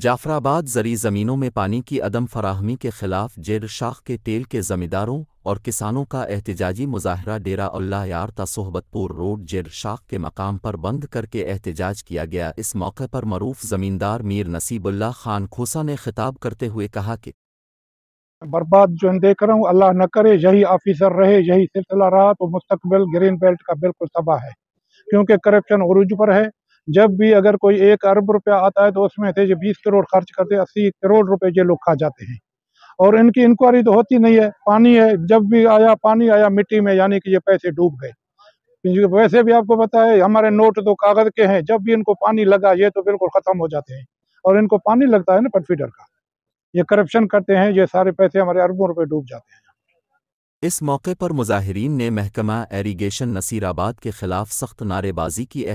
जाफराबाद जरी ज़मीनों में पानी की अदम फराहमी के खिलाफ जेर शाख के तेल के ज़मींदारों और किसानों का एहतजाजी मुजाहरा डेरा अल्लाह यार तसोहबतपुर रोड जेर शाख के मकाम पर बंद करके एहतजाज किया गया इस मौके पर मरूफ ज़मींदार मीर नसीबुल्ला खान खोसा ने खिताब करते हुए कहा कि बर्बाद जो देख रहा हूँ अल्लाह न करे यही ऑफिसर रहे यही सिलसिला रहा तो मुस्तबिल ग्रीन बेल्ट का बिल्कुल तबाह है क्योंकि करप्शन उरूज पर है जब भी अगर कोई एक अरब रुपया आता है तो उसमें से ये बीस करोड़ खर्च करते अस्सी करोड़ रुपए ये लोग खा जाते हैं और इनकी इंक्वायरी तो होती नहीं है पानी है जब भी आया पानी आया मिट्टी में यानी कि ये पैसे डूब गए वैसे भी आपको पता है हमारे नोट तो कागज के हैं जब भी इनको पानी लगा ये तो बिल्कुल ख़त्म हो जाते हैं और इनको पानी लगता है ना पटफीडर का ये करप्शन करते हैं ये सारे पैसे हमारे अरबों रुपए डूब जाते हैं इस मौके पर मुजाहरीन ने महकमा एरीगेशन नसीराबाद के खिलाफ सख्त नारेबाजी की